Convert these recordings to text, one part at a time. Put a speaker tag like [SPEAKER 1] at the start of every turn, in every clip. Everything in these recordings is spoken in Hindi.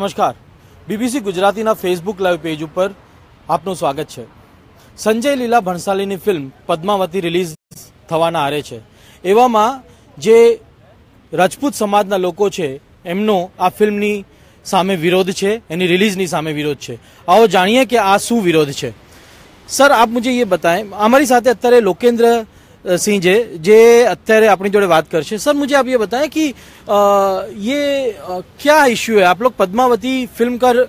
[SPEAKER 1] नमस्कार बीबीसी गुजराती ના ફેસબુક લાઈવ પેજ ઉપર આપનું સ્વાગત છે સંજય લીલા ભણસાલી ની ફિલ્મ पद्मावती रिलीज થવાના આરે છે એવામાં જે રાજપૂત સમાજના લોકો છે એમનો આ ફિલ્મ ની સામે વિરોધ છે એની રિલીઝ ની સામે વિરોધ છે આવો જાણીએ કે આ શું વિરોધ છે સર આપ મને એ બતાયે અમારી સાથે અતરે લોકેન્દ્ર सिंह जे जे अत्यारे अपनी जोड़े बात कर सर मुझे आप ये बताएं कि आ,
[SPEAKER 2] ये आ, क्या इश्यू है आप लोग
[SPEAKER 1] पद्मावती फिल्म कर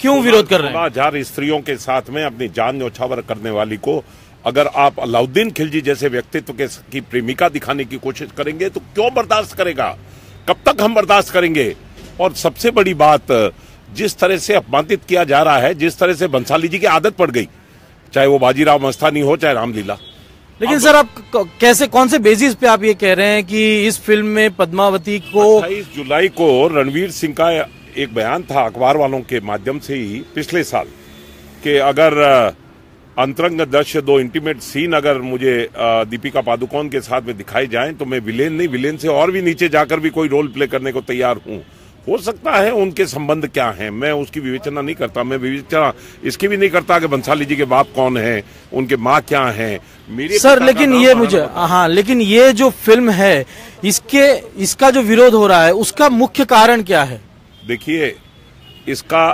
[SPEAKER 2] क्यों विरोध कर रहे हैं हजार स्त्रियों के साथ में अपनी जान न्योछावर करने वाली को अगर आप अलाउद्दीन खिलजी जैसे व्यक्तित्व के की प्रेमिका दिखाने की कोशिश करेंगे तो क्यों बर्दाश्त करेगा कब तक हम बर्दाश्त करेंगे और सबसे बड़ी बात जिस तरह से अपमानित किया जा रहा है जिस तरह से बंसाली जी की आदत पड़ गई चाहे वो बाजीराव मस्तानी हो चाहे रामलीला लेकिन सर आप कैसे कौन से बेसिस पे आप ये कह रहे हैं कि इस फिल्म में पद्मावती को अट्ठाईस जुलाई को रणवीर सिंह का एक बयान था अखबार वालों के माध्यम से ही पिछले साल कि अगर अंतरंग दृश्य दो इंटीमेट सीन अगर मुझे दीपिका पादुकोण के साथ में दिखाई जाए तो मैं विलेन नहीं विलेन से और भी नीचे जाकर भी कोई रोल प्ले करने को तैयार हूँ हो सकता है उनके संबंध क्या हैं मैं उसकी विवेचना नहीं करता मैं विवेचना इसकी भी नहीं करता कि बंसाली जी के बाप कौन हैं उनके माँ क्या हैं मेरे सर लेकिन ये मुझे
[SPEAKER 1] हाँ लेकिन ये जो फिल्म है इसके इसका जो विरोध हो रहा है उसका मुख्य कारण क्या है
[SPEAKER 2] देखिए इसका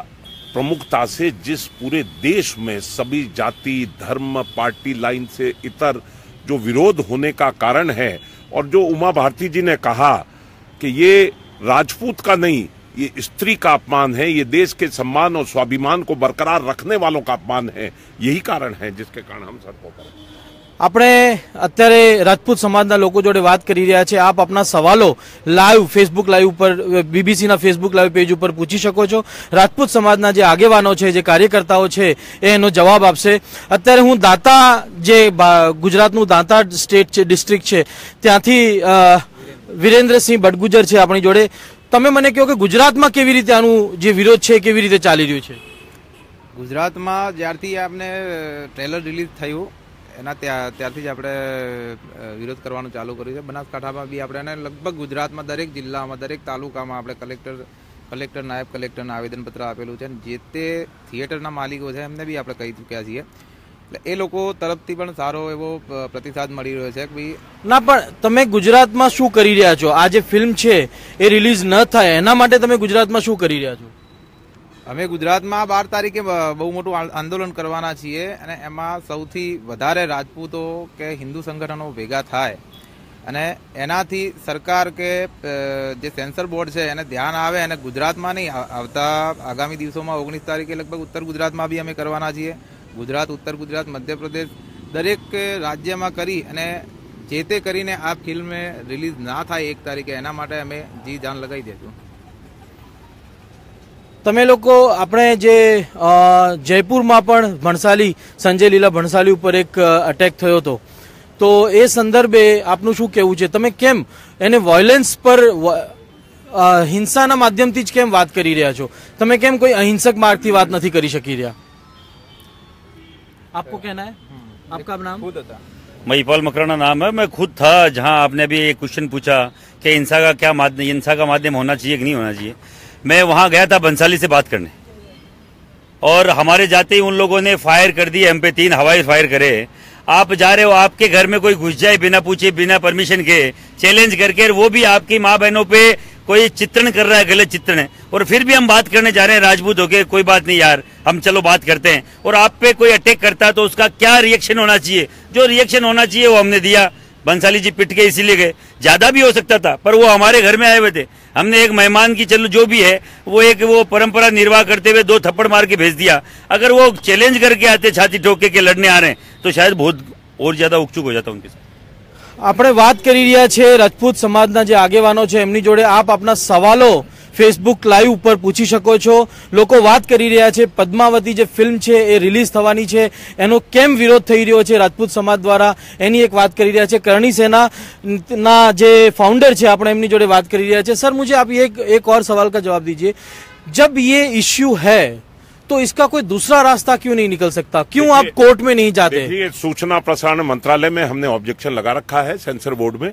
[SPEAKER 2] प्रमुखता से जिस पूरे देश में सभी जाति धर्म पार्टी लाइन से इतर जो विरोध होने का कारण है और जो उमा भारती जी ने कहा कि ये राजपूत का नहीं ये स्त्री का अपमान है ये देश के सम्मान और स्वाभिमान को बरकरार रखने वालों का अपमान है यही कारण है जिसके कारण हम सब होकर अपने
[SPEAKER 1] અત્યારે राजपूत समाजના લોકો જોડે વાત કરી રહ્યા છે આપ અપના સવાલો લાઈવ ફેસબુક લાઈવ ઉપર બીબીસી ના ફેસબુક લાઈવ પેજ ઉપર પૂછી શકો છો राजपूत સમાજના જે આગેવાનો છે જે કાર્યકર્તાઓ છે એનો જવાબ આપશે અત્યારે હું દાતા જે ગુજરાત નું દાતા સ્ટેટ છે ડિસ્ટ્રિક્ટ છે ત્યાંથી વિરેન્દ્રસિંહ ભટગુજર છે આપણી જોડે તમે મને કહો કે ગુજરાતમાં કેવી રીતે આનું જે વિરોધ છે કેવી રીતે ચાલી રહ્યું છે
[SPEAKER 3] ગુજરાતમાં જ્યારથી આપણે ટ્રેલર રિલીઝ થયું એના ત્યારથી જ આપણે વિરોધ કરવાનું ચાલુ કર્યું છે બનાસકાંઠામાં બી આપણે એને લગભગ ગુજરાતમાં દરેક જિલ્લામાં દરેક તાલુકામાં આપણે કલેક્ટર કલેક્ટર નાયબ કલેક્ટરને આવેદનપત્ર આપેલું છે જે તે થિયેટરના માલિકો છે એમને બી આપણે કહી ચૂક્યા છીએ એટલે એ લોકો તરફથી પણ સારો એવો પ્રતિસાદ મળી રહ્યો છે કે
[SPEAKER 1] ના પણ તમે ગુજરાતમાં શું કરી રહ્યા છો આ જે ફિલ્મ છે એ રિલીઝ ન થાય એના માટે તમે ગુજરાતમાં શું કરી રહ્યા છો
[SPEAKER 3] અમે ગુજરાતમાં બાર તારીખે બહુ મોટું આંદોલન કરવાના છીએ અને એમાં સૌથી વધારે રાજપૂતો કે હિન્દુ સંગઠનો ભેગા થાય અને એનાથી સરકાર કે જે સેન્સર બોર્ડ છે એને ધ્યાન આવે અને ગુજરાતમાં નહીં આવતા આગામી દિવસોમાં ઓગણીસ તારીખે લગભગ ઉત્તર ગુજરાતમાં બી અમે કરવાના છીએ ગુજરાત ઉત્તર ગુજરાત મધ્યપ્રદેશ દરેક રાજ્યમાં કરી અને જે તે કરીને આ ફિલ્મ રિલીઝ ના થાય એક તારીખે એના માટે અમે જી જાન લગાવી દેશું
[SPEAKER 1] તમે લોકો આપણે જે જયપુરમાં પણ ભણસાલી સંજય લીલા ભણસાલી ઉપર એક અટેક થયો હતો તો એ સંદર્ભે આપનું શું કહેવું છે તમે કેમ એને વોયલન્સ પર હિંસાના માધ્યમથી જ કેમ વાત કરી રહ્યા છો તમે કેમ કોઈ અહિંસક માર્ગથી વાત નથી કરી શકી રહ્યા आपको कहना है हम्म। आपका नाम खुद
[SPEAKER 4] महिपाल मकराना नाम है मैं खुद था जहां आपने अभी एक क्वेश्चन पूछा कि इंसा का क्या माध्यम इंसा का माध्यम होना चाहिए कि नहीं होना चाहिए मैं वहां गया था बंसाली से बात करने और हमारे जाते ही उन लोगों ने फायर कर दी एम पे तीन हवाई फायर करे आप जा रहे हो आपके घर में कोई घुस जाए बिना पूछे बिना परमिशन के चैलेंज करके वो भी आपकी माँ बहनों पे कोई चित्रण कर रहा है गलत चित्रण है और फिर भी हम बात करने जा रहे हैं राजपूत होके कोई बात नहीं यार हम चलो बात करते हैं और आप पे कोई अटैक करता है तो उसका क्या रिएक्शन होना चाहिए जो रिएक्शन होना चाहिए वो हमने दिया बंसाली जी पिट के इसीलिए गए ज़्यादा भी हो सकता था पर वो हमारे घर में आए हुए थे हमने एक मेहमान की चलो जो भी है वो एक वो परंपरा निर्वाह करते हुए दो थप्पड़ मार के भेज दिया अगर वो चैलेंज करके आते छाती ठोके के लड़ने आ रहे हैं तो शायद बहुत और ज़्यादा उत्सुक हो जाता उनके
[SPEAKER 1] साथ अपने बात कर राजपूत समाज રાજપૂત સમાજના જે अपना सवालों फेसबुक लाइव पर पूछी सको लोग बात कर रहा है पद्मावती जो फिल्म है रिलीज थानी है यो विरोध थी रो राजपूत समाज द्वारा एनी एक बात कर रहा है करणी सेना ना जे फाउंडर है अपने एमनी जोड़े बात कर रहा है सर मुझे आप एक, एक और सवाल का जवाब दीजिए जब ये इश्यू है तो इसका कोई दूसरा रास्ता क्यों नहीं निकल सकता क्यों आप कोर्ट
[SPEAKER 2] में नहीं जाते सूचना प्रसारण मंत्रालय में हमने ऑब्जेक्शन लगा रखा है सेंसर बोर्ड में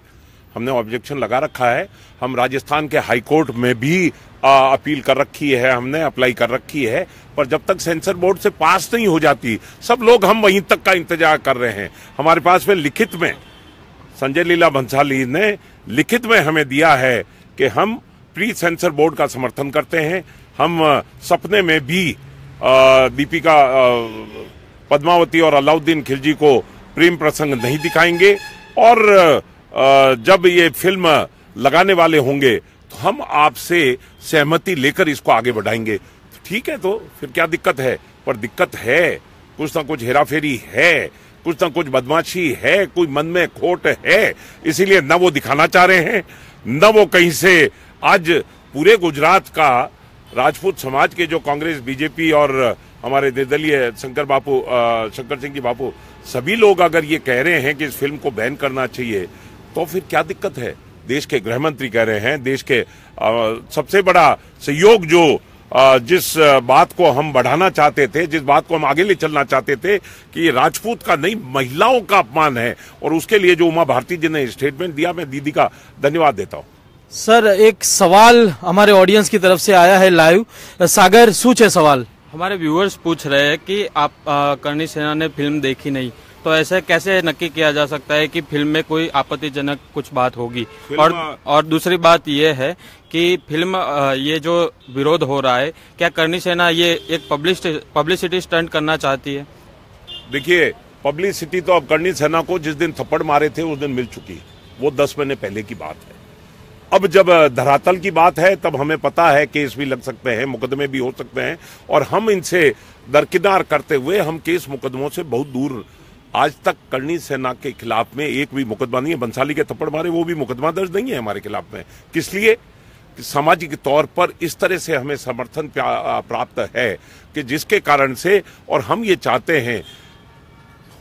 [SPEAKER 2] हमने ऑब्जेक्शन लगा रखा है हम राजस्थान के हाईकोर्ट में भी आ, अपील कर रखी है हमने अप्लाई कर रखी है पर जब तक सेंसर बोर्ड से पास नहीं हो जाती सब लोग हम वहीं तक का इंतजार कर रहे हैं हमारे पास में लिखित में संजय लीला भंसाली ने लिखित में हमें दिया है कि हम प्री सेंसर बोर्ड का समर्थन करते हैं हम सपने में भी दीपिका पद्मावती और अलाउद्दीन खिलजी को प्रेम प्रसंग नहीं दिखाएंगे और जब ये फिल्म लगाने वाले होंगे तो हम आपसे सहमति लेकर इसको आगे बढ़ाएंगे ठीक है तो फिर क्या दिक्कत है पर दिक्कत है कुछ ना कुछ हेराफेरी है कुछ ना कुछ बदमाशी है कोई मन में खोट है इसीलिए न वो दिखाना चाह रहे हैं न वो कहीं से आज पूरे गुजरात का राजपूत समाज के जो कांग्रेस बीजेपी और हमारे निर्दलीय शंकर बापू शंकर सिंह जी बापू सभी लोग अगर ये कह रहे हैं कि इस फिल्म को बैन करना चाहिए तो फिर क्या दिक्कत है देश के गृह मंत्री कह रहे हैं देश के आ, सबसे बड़ा सहयोग जो आ, जिस बात को हम बढ़ाना चाहते थे जिस बात को हम आगे ले चलना चाहते थे कि राजपूत का नहीं महिलाओं का अपमान है और उसके लिए जो उमा भारती जी ने स्टेटमेंट दिया मैं दीदी का धन्यवाद देता हूँ
[SPEAKER 1] सर एक सवाल हमारे ऑडियंस की तरफ से आया है लाइव सागर सूच है सवाल
[SPEAKER 2] हमारे व्यूअर्स पूछ रहे
[SPEAKER 5] हैं कि आप करणी सेना ने फिल्म देखी नहीं तो ऐसे कैसे नक्की किया जा सकता है कि फिल्म में कोई आपत्तिजनक कुछ बात होगी और और दूसरी बात यह है कि फिल्म ये जो विरोध हो रहा है क्या करनी सेना ये एक पब्लिश पब्लिसिटी स्टंट करना चाहती
[SPEAKER 2] है देखिए पब्लिसिटी तो अब करनी सेना को जिस दिन थप्पड़ मारे थे उस दिन मिल चुकी है वो दस महीने पहले की बात है अब जब धरातल की बात है तब हमें पता है केस भी लग सकते हैं मुकदमे भी हो सकते हैं और हम इनसे दरकिनार करते हुए हम केस मुकदमों से बहुत दूर आज तक करणी सेना के खिलाफ में एक भी मुकदमा नहीं है बंसाली के थप्पड़ मारे वो भी मुकदमा दर्ज नहीं है हमारे खिलाफ में किस लिए सामाजिक तौर पर इस तरह से हमें समर्थन प्राप्त है कि जिसके कारण से और हम ये चाहते हैं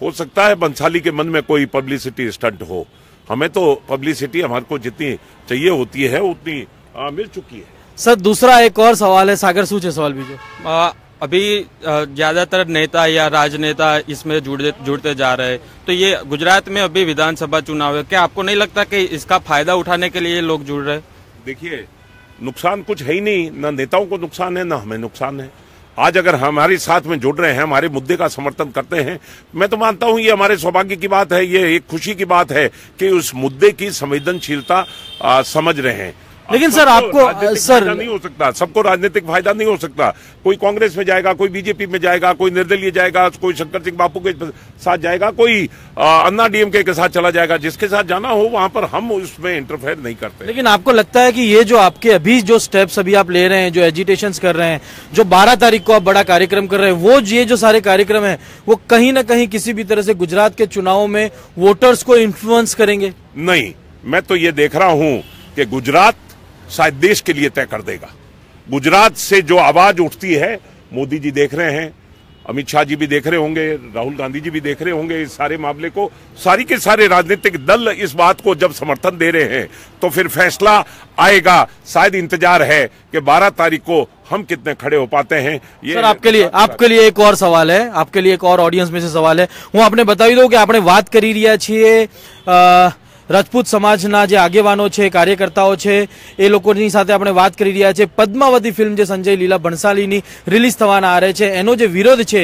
[SPEAKER 2] हो सकता है बंसाली के मन में कोई पब्लिसिटी स्टंट हो हमें तो पब्लिसिटी हमारे को जितनी चाहिए होती है उतनी आ, मिल चुकी है
[SPEAKER 1] सर दूसरा एक और सवाल है सागर सूचे सवाल भी जो
[SPEAKER 2] अभी ज़्यादातर
[SPEAKER 5] नेता या राजनेता इसमें जुड़ते जुड़ते जा रहे हैं तो ये गुजरात में अभी विधानसभा चुनाव है क्या आपको नहीं लगता कि इसका फायदा उठाने के लिए लोग जुड़ रहे
[SPEAKER 2] देखिए नुकसान कुछ है ही नहीं ना नेताओं को नुकसान है ना हमें नुकसान है आज अगर हमारे साथ में जुड़ रहे हैं हमारे मुद्दे का समर्थन करते हैं मैं तो मानता हूं ये हमारे सौभाग्य की बात है ये एक खुशी की बात है कि उस मुद्दे की संवेदनशीलता समझ रहे हैं लेकिन सर आपको सर नहीं हो सकता सबको राजनीतिक फायदा नहीं हो सकता कोई कांग्रेस में जाएगा कोई बीजेपी में जाएगा कोई निर्दलीय जाएगा कोई शंकर सिंह बापू के साथ जाएगा कोई अन्ना डीएमके के साथ चला जाएगा जिसके साथ जाना हो वहां पर हम उसमें इंटरफेयर नहीं करते लेकिन
[SPEAKER 1] आपको लगता है कि ये जो आपके अभी जो स्टेप्स अभी आप ले रहे हैं जो एजुटेशन कर रहे हैं जो बारह तारीख को आप बड़ा कार्यक्रम कर रहे हैं वो ये जो सारे कार्यक्रम है वो कहीं ना कहीं किसी भी तरह से गुजरात के चुनाव में वोटर्स को इन्फ्लुएंस
[SPEAKER 2] करेंगे नहीं मैं तो ये देख रहा हूँ कि गुजरात शायद देश के लिए तय कर देगा गुजरात से जो आवाज उठती है मोदी जी देख रहे हैं अमित शाह जी भी देख रहे होंगे राहुल गांधी जी भी देख रहे होंगे इस सारे मामले को सारी के सारे राजनीतिक दल इस बात को जब समर्थन दे रहे हैं तो फिर फैसला आएगा शायद इंतजार है कि 12 तारीख को हम कितने खड़े हो पाते हैं ये सर आपके लिए आपके लिए एक और
[SPEAKER 1] सवाल है आपके लिए एक और ऑडियंस में से सवाल है वो आपने बताई दो कि आपने बात करी रिया छे રાજપૂત સમાજના જે આગેવાનો છે કાર્યકર્તાઓ છે એ લોકોની સાથે આપણે વાત કરી રહ્યા છે પદ્માવતી ફિલ્મ જે સંજય લીલા ભણસાલીની રિલીઝ થવાના આરે છે એનો જે વિરોધ છે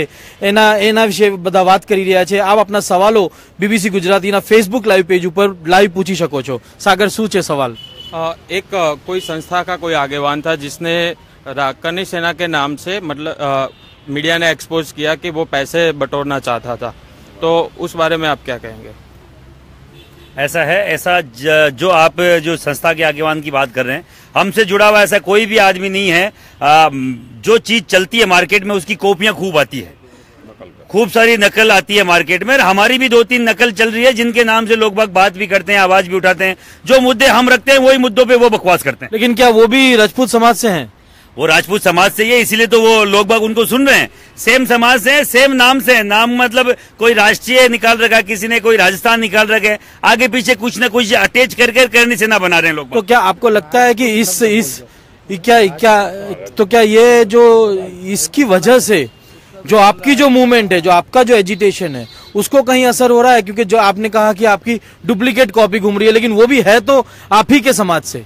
[SPEAKER 1] એના એના વિશે બધા વાત કરી રહ્યા છે આપ આપના સવાલો બીબીસી ગુજરાતીના ફેસબુક લાઈવ પેજ ઉપર લાઈવ પૂછી શકો છો સાગર શું છે સવાલ
[SPEAKER 5] એક કોઈ સંસ્થા કા કોઈ આગેવાન था जिसने कन्नी सेना के नाम से मतलब मीडिया ने एक्सपोज
[SPEAKER 4] किया कि वो पैसे बटोरना चाहता था तो उस बारे में आप क्या कहेंगे ऐसा है ऐसा जो आप जो संस्था के आगेवान की बात कर रहे हैं हमसे जुड़ा हुआ ऐसा कोई भी आदमी नहीं है आ, जो चीज चलती है मार्केट में उसकी कॉपियां खूब आती है खूब सारी नकल आती है मार्केट में हमारी भी दो तीन नकल चल रही है जिनके नाम से लोग बात भी करते हैं आवाज भी उठाते हैं जो मुद्दे हम रखते हैं वही मुद्दों पर वो बकवास करते हैं लेकिन क्या वो भी राजपूत समाज से है वो राजपूत समाज से ही है इसीलिए तो वो लोग बाग उनको सुन रहे हैं सेम समाज से सेम नाम से नाम मतलब कोई राष्ट्रीय निकाल रखा किसी ने कोई राजस्थान निकाल रखे आगे पीछे कुछ ना कुछ अटैच कर कर करनी सेना बना रहे हैं लोग तो क्या आपको लगता है कि इस इस
[SPEAKER 1] क्या क्या तो क्या ये जो इसकी वजह से जो आपकी जो मूवमेंट है जो आपका जो एजिटेशन है उसको कहीं असर हो रहा है क्योंकि जो आपने कहा कि आपकी डुप्लीकेट कॉपी घूम रही है लेकिन वो भी है तो आप ही के समाज से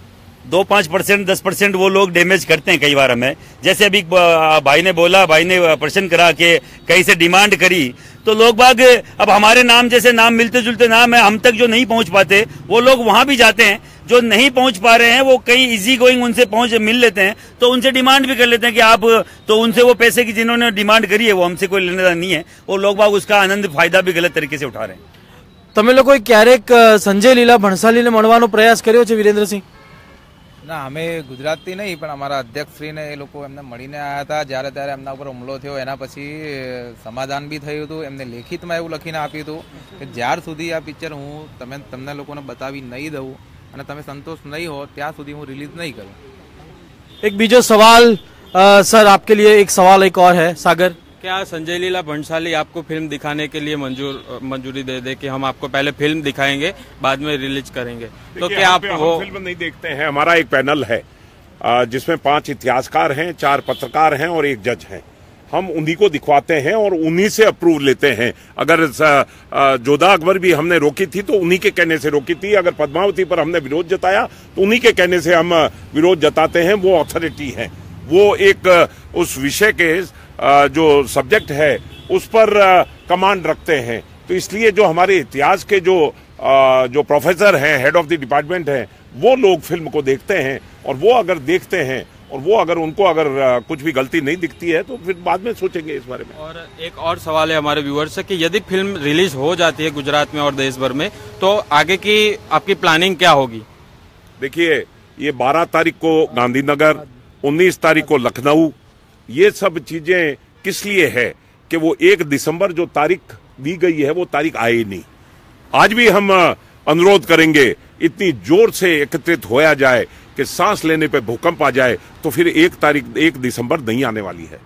[SPEAKER 4] दो पाँच परसेंट दस परसेंट वो लोग डैमेज करते हैं कई बार हमें जैसे अभी भाई ने बोला भाई ने प्रश्न करा के कहीं से डिमांड करी तो लोग बाग अब हमारे नाम जैसे नाम मिलते जुलते नाम है हम तक जो नहीं पहुंच पाते वो लोग वहां भी जाते हैं जो नहीं पहुंच पा रहे हैं वो कहीं इजी गोइंग उनसे पहुंच मिल लेते हैं तो उनसे डिमांड भी कर लेते हैं कि आप तो उनसे वो पैसे की जिन्होंने डिमांड करी है वो हमसे कोई लेने नहीं है वो लोग बाग उसका आनंद फायदा भी गलत तरीके से उठा रहे हैं તમે क्या
[SPEAKER 1] संजय लीला भणसाली ने મળવાનો प्रयास करो वीरेन्द्र सिंह
[SPEAKER 4] ના અમે ગુજરાતી
[SPEAKER 3] નહીં પણ અમારા અધ્યક્ષ શ્રી ને એ લોકો એમને મળીને આયા હતા જ્યારે ત્યારે એમના ઉપર હુમલો થયો એના પછી સમાધાન ભી થયુંતું એમને લેખિતમાં એવું લખીને આપ્યુંતું કે જ્યાર સુધી આ પિક્ચર હું તમને તમને લોકોને બતાવવી નહીં દઉં અને તમે સંતોષ નહીં હો ત્યાં સુધી હું રિલીઝ નહીં કરું
[SPEAKER 1] એક બીજો સવાલ સર આપકે લિયે એક સવાલ એક ઓર હે સાગર
[SPEAKER 5] क्या संजय लीला भंसाली आपको फिल्म दिखाने के लिए मंजूर मंजूरी दे दे कि हम आपको पहले फिल्म दिखाएंगे बाद में रिलीज करेंगे तो क्या आप वो फिल्म नहीं
[SPEAKER 2] देखते हैं हमारा एक पैनल है जिसमें पांच इतिहासकार हैं चार पत्रकार हैं और एक जज हैं हम उन्हीं को दिखवाते हैं और उन्हीं से अप्रूव लेते हैं अगर जोधा अकबर भी हमने रोकी थी तो उन्हीं के कहने से रोकी थी अगर पद्मावती पर हमने विरोध जताया तो उन्हीं के कहने से हम विरोध जताते हैं वो अथॉरिटी है वो एक उस विषय के जो सब्जेक्ट है उस पर कमांड रखते हैं तो इसलिए जो हमारे इतिहास के जो जो प्रोफेसर हैं हेड ऑफ द डिपार्टमेंट हैं वो लोग फिल्म को देखते हैं और वो अगर देखते हैं और वो अगर उनको अगर कुछ भी गलती नहीं दिखती है तो फिर बाद में सोचेंगे इस बारे में और
[SPEAKER 5] एक और सवाल है हमारे व्यूअर्स से कि यदि फिल्म रिलीज हो जाती है गुजरात में और देश भर में तो
[SPEAKER 2] आगे की आपकी प्लानिंग क्या होगी देखिए ये 12 तारीख को गांधीनगर 19 तारीख को लखनऊ ये सब चीज़ें किस लिए है कि वो एक दिसंबर जो तारीख दी गई है वो तारीख आई नहीं आज भी हम अनुरोध करेंगे इतनी जोर से एकत्रित होया जाए कि सांस लेने पे भूकंप आ जाए तो फिर एक तारीख एक दिसंबर नहीं आने वाली है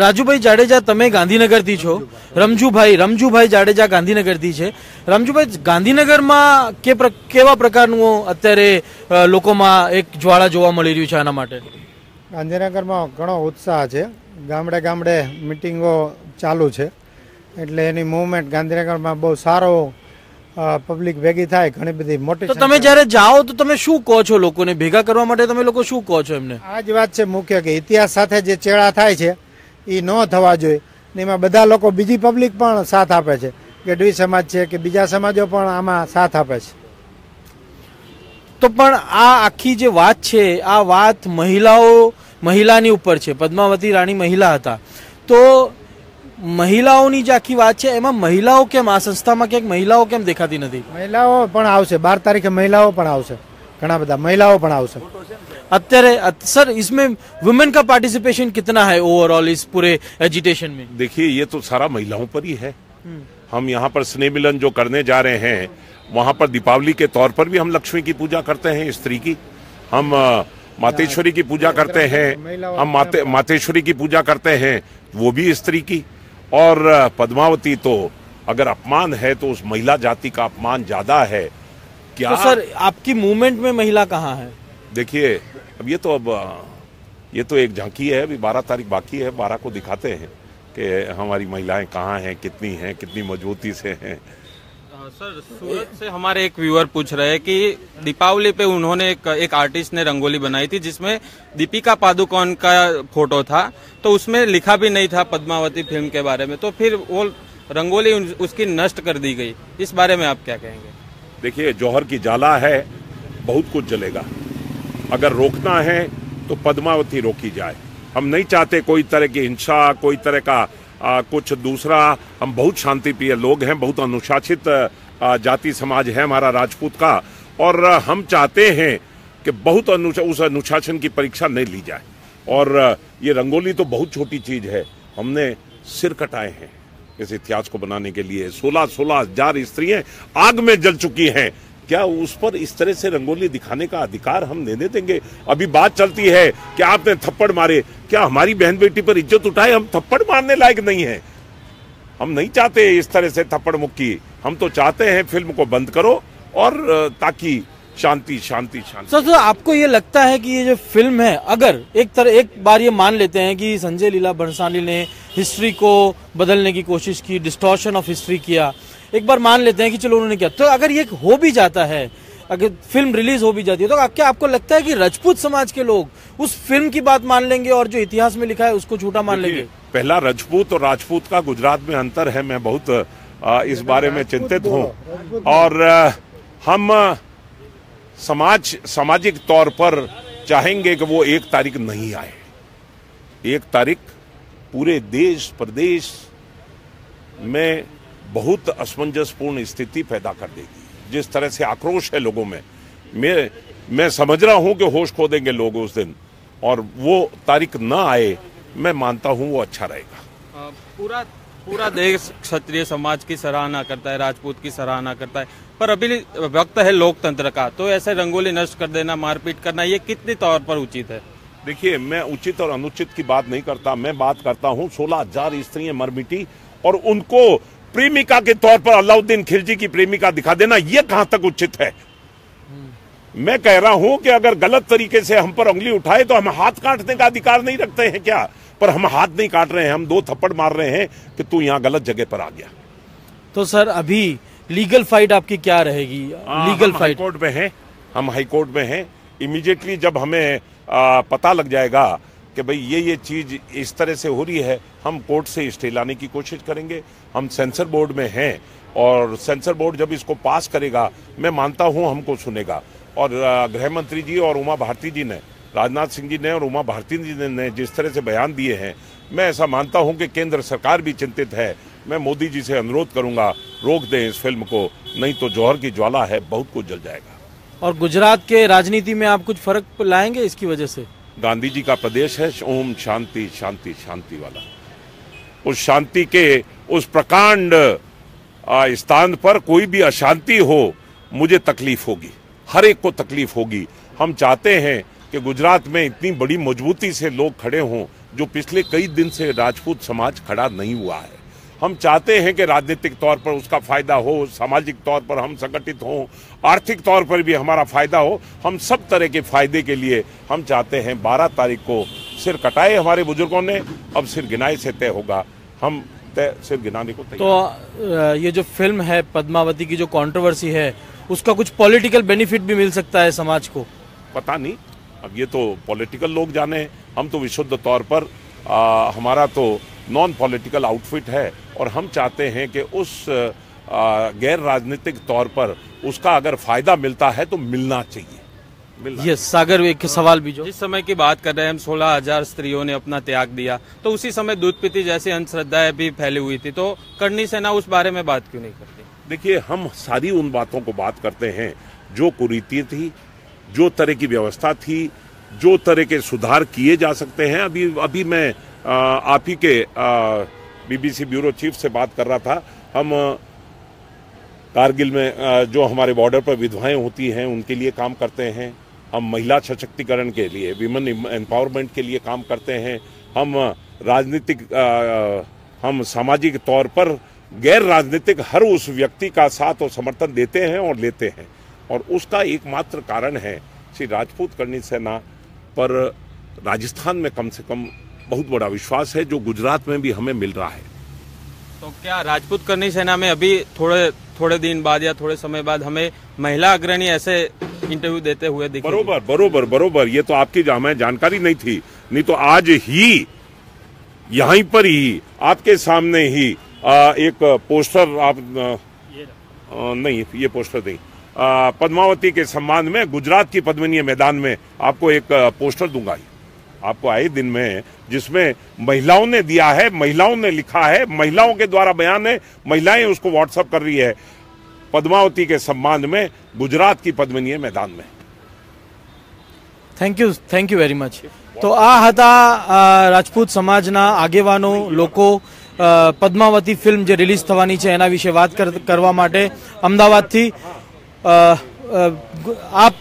[SPEAKER 1] राजू भाई भाई भाई जाडेजा गांधीनगर थी छो रमजू रमजू जाडेजा गांधीनगर थी छे रमजू भाई गांधीनगर જાડેજા के प्र, केवा प्रकार કેવા अत्यारे અત્યારે લોકોમાં एक ज्वाला जोवा मळी રહ્યું छे आना माटे ગાંધીનગરમાં ઘણો ઉત્સાહ છે ગામડે ગામડે મિટિંગો ચાલુ છે એટલે એની મુવમેન્ટ ગાંધીનગરમાં બહુ સારો પબ્લિક ભેગી થાય ઘણી બધી મોટી તો તમે જ્યારે જાઓ તો તમે શું કહો છો લોકોને ભેગા કરવા માટે તમે લોકો શું કહો છો એમને આ જ વાત છે મુખ્ય કે ઇતિહાસ સાથે જે ચેડા થાય છે એ ન થવા જોઈએ ને એમાં બધા લોકો બીજી પબ્લિક પણ સાથ આપે છે ગઢવી સમાજ છે કે બીજા સમાજો પણ આમાં
[SPEAKER 4] સાથ આપે છે
[SPEAKER 1] તો પણ આ આખી જે વાત છે આ વાત મહિલાઓ મહિલાની ઉપર છે પદ્માવતી રાણી મહિલા હતા તો મહિલાઓની જે આખી વાત છે એમાં મહિલાઓ કેમ આ સંસ્થામાં ક્યાંક મહિલાઓ કેમ દેખાતી નથી મહિલાઓ પણ આવશે બાર તારીખે મહિલાઓ પણ આવશે ઘણા બધા મહિલાઓ પણ આવશે અત્યારે
[SPEAKER 2] सर इसमें वुमेन का पार्टिसिपेशन कितना है ओवरऑल इस पूरे एजिटेशन में देखिए ये तो सारा महिलाओं पर ही है हम यहाँ पर स्नेह मिलन जो करने जा रहे हैं वहाँ पर दीपावली के तौर पर भी हम लक्ष्मी की पूजा करते हैं स्त्री की हम मातेश्वरी की पूजा करते हैं हम माते मातेश्वरी की पूजा करते हैं वो भी स्त्री की और पद्मावती तो अगर अपमान है तो उस महिला जाति का अपमान ज्यादा है क्या तो सर
[SPEAKER 1] आपकी मूवमेंट में महिला कहाँ है
[SPEAKER 2] देखिए अब ये तो अब ये तो एक झांकी है अभी बारह तारीख बाकी है बारह को दिखाते हैं कि हमारी महिलाएं कहाँ हैं कितनी हैं कितनी मजबूती से हैं
[SPEAKER 5] सर सूरत से हमारे एक व्यूअर पूछ रहे हैं कि दीपावली पे उन्होंने एक, एक आर्टिस्ट ने रंगोली बनाई थी जिसमें दीपिका पादुकोण का फोटो था तो उसमें लिखा भी नहीं था पद्मावती फिल्म के बारे में तो फिर वो रंगोली उसकी नष्ट कर दी गई इस बारे में आप क्या कहेंगे
[SPEAKER 2] देखिए जौहर की जाला है बहुत कुछ जलेगा अगर रोकना है तो पद्मावती रोकी जाए हम नहीं चाहते कोई तरह की हिंसा कोई तरह का आ, कुछ दूसरा हम बहुत शांतिप्रिय लोग हैं बहुत अनुशासित जाति समाज है हमारा राजपूत का और हम चाहते हैं कि बहुत अनुशा उस अनुशासन की परीक्षा नहीं ली जाए और ये रंगोली तो बहुत छोटी चीज़ है हमने सिर कटाए हैं इस इतिहास को बनाने के लिए सोलह सोलह हजार स्त्रियां आग में जल चुकी हैं क्या उस पर इस तरह से रंगोली दिखाने का अधिकार हम देने देंगे अभी बात चलती है कि आपने थप्पड़ मारे क्या हमारी बहन बेटी पर इज्जत उठाए हम थप्पड़ मारने लायक नहीं है हम नहीं चाहते इस तरह से थप्पड़ मुक्की हम तो चाहते हैं फिल्म को बंद करो और ताकि शांति शांति शांति सर
[SPEAKER 1] सर आपको ये लगता है कि ये जो फिल्म है अगर एक तरह एक बार ये मान लेते हैं कि संजय लीला भंसाली ने हिस्ट्री को बदलने की कोशिश की डिस्टॉर्शन ऑफ हिस्ट्री किया एक बार मान लेते हैं कि चलो उन्होंने किया तो अगर ये हो भी जाता है अगर फिल्म रिलीज हो भी जाती है तो क्या आपको लगता है कि रजपूत समाज के लोग
[SPEAKER 2] उस फिल्म की बात
[SPEAKER 1] मान लेंगे और जो इतिहास में लिखा है उसको झूठा मान लेंगे
[SPEAKER 2] पहला रजपूत और राजपूत का गुजरात में अंतर है मैं बहुत इस बारे में चिंतित तो- हूँ तो- और हम समाज सामाजिक तौर पर चाहेंगे कि वो एक तारीख नहीं आए एक तारीख पूरे देश प्रदेश में बहुत असमंजसपूर्ण स्थिति पैदा कर देगी जिस तरह से आक्रोश है लोगों में मैं मैं समझ रहा हूं कि होश खो देंगे लोग उस दिन और वो तारीख ना आए मैं मानता हूं वो अच्छा रहेगा
[SPEAKER 5] पूरा पूरा देश क्षत्रिय समाज की सराहना करता है राजपूत की सराहना करता है पर अभी वक्त है लोकतंत्र का तो ऐसे रंगोली नष्ट कर देना मारपीट करना ये कितने तौर पर उचित है
[SPEAKER 2] देखिए मैं उचित और अनुचित की बात नहीं करता मैं बात करता हूँ सोलह हजार स्त्रियां मर मिटी और उनको प्रेमिका के तौर पर अलाउद्दीन खिलजी की प्रेमिका दिखा देना यह कहां तक उचित है मैं कह रहा हूं कि अगर गलत तरीके से हम पर उंगली उठाए तो हम हाथ काटने का अधिकार नहीं रखते हैं क्या पर हम हाथ नहीं काट रहे हैं हम दो थप्पड़ मार रहे हैं कि तू यहाँ गलत जगह पर आ गया तो सर अभी लीगल फाइट आपकी क्या रहेगी लीगल फाइट कोर्ट में है हम हाईकोर्ट में है इमीडिएटली जब हमें आ, पता लग जाएगा कि भाई ये ये चीज़ इस तरह से हो रही है हम कोर्ट से स्टे लाने की कोशिश करेंगे हम सेंसर बोर्ड में हैं और सेंसर बोर्ड जब इसको पास करेगा मैं मानता हूँ हमको सुनेगा और गृह मंत्री जी और उमा भारती जी ने राजनाथ सिंह जी ने और उमा भारती जी ने जिस तरह से बयान दिए हैं मैं ऐसा मानता हूं कि केंद्र सरकार भी चिंतित है मैं मोदी जी से अनुरोध करूंगा रोक दें इस फिल्म को नहीं तो जौहर की ज्वाला है बहुत कुछ जल जाएगा
[SPEAKER 1] और गुजरात
[SPEAKER 2] के राजनीति में आप कुछ फर्क लाएंगे इसकी वजह से गांधी जी का प्रदेश है ओम शांति शांति शांति वाला उस शांति के उस प्रकांड स्थान पर कोई भी अशांति हो मुझे तकलीफ होगी हर एक को तकलीफ होगी हम चाहते हैं कि गुजरात में इतनी बड़ी मजबूती से लोग खड़े हों जो पिछले कई दिन से राजपूत समाज खड़ा नहीं हुआ है हम चाहते हैं कि राजनीतिक तौर पर उसका फ़ायदा हो सामाजिक तौर पर हम संगठित हों आर्थिक तौर पर भी हमारा फ़ायदा हो हम सब तरह के फ़ायदे के लिए हम चाहते हैं बारह तारीख को सिर कटाए हमारे बुजुर्गों ने अब सिर गिनाए से तय होगा हम तय सिर गिनाने को तो
[SPEAKER 1] ये जो फिल्म है पद्मावती की जो कॉन्ट्रोवर्सी है उसका कुछ पॉलिटिकल बेनिफिट भी मिल सकता है समाज को
[SPEAKER 2] पता नहीं अब ये तो पॉलिटिकल लोग जाने हम तो विशुद्ध तौर पर आ, हमारा तो नॉन पॉलिटिकल आउटफिट है और हम चाहते हैं कि उस गैर राजनीतिक तौर पर उसका अगर फायदा मिलता है तो मिलना चाहिए ये सागर एक सवाल भी जो जिस समय की
[SPEAKER 5] बात कर रहे हैं हम सोलह हजार स्त्रियों ने अपना त्याग दिया तो उसी समय दूध पीती जैसी अंधश्रद्धाएं भी फैली हुई थी तो करनी सेना उस बारे में बात क्यों नहीं करती
[SPEAKER 2] देखिए हम सारी उन बातों को बात करते हैं जो कुरीति थी जो तरह की व्यवस्था थी जो तरह के सुधार किए जा सकते हैं अभी अभी मैं आप ही के बीबीसी ब्यूरो चीफ से बात कर रहा था हम कारगिल में जो हमारे बॉर्डर पर विधवाएं होती हैं उनके लिए काम करते हैं हम महिला सशक्तिकरण के लिए विमेन एम्पावरमेंट के लिए काम करते हैं हम राजनीतिक हम सामाजिक तौर पर गैर राजनीतिक हर उस व्यक्ति का साथ और समर्थन देते हैं और लेते हैं और उसका एकमात्र कारण है श्री राजपूत करनी सेना पर राजस्थान में कम से कम बहुत बड़ा विश्वास है जो गुजरात में भी हमें मिल रहा है
[SPEAKER 5] तो क्या राजपूत करनी सेना में अभी थोड़े थोड़े दिन बाद या थोड़े समय बाद हमें
[SPEAKER 2] महिला अग्रणी ऐसे इंटरव्यू देते हुए दिखे बरोबर बरोबर बरोबर ये तो आपकी हमें जानकारी नहीं थी नहीं तो आज ही यहीं पर ही आपके सामने ही आ, एक पोस्टर आप आ, नहीं ये पोस्टर नहीं पद्मावती के सम्मान में गुजरात की पद्मनीय मैदान में आपको एक पोस्टर दूंगा ही आपको आए दिन में जिसमें महिलाओं ने दिया है महिलाओं ने लिखा है महिलाओं के द्वारा बयान है महिलाएं उसको व्हाट्सअप कर रही है पद्मावती के सम्मान में गुजरात की पद्मनीय मैदान में
[SPEAKER 1] thank you thank you very much तो आ राजपूत समाज ना आगे वानो लोको पद्मावती फिल्म जो रिलीज थवानी चाहिए ना विषय बात कर करवा थी आप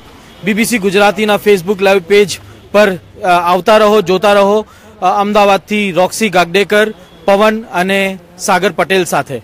[SPEAKER 1] BBC Gujarati Facebook live page पर આવતા રહો જોતા રહો અમદાવાદથી રોક્સી ગાગડેકર પવન અને સાગર પટેલ સાથે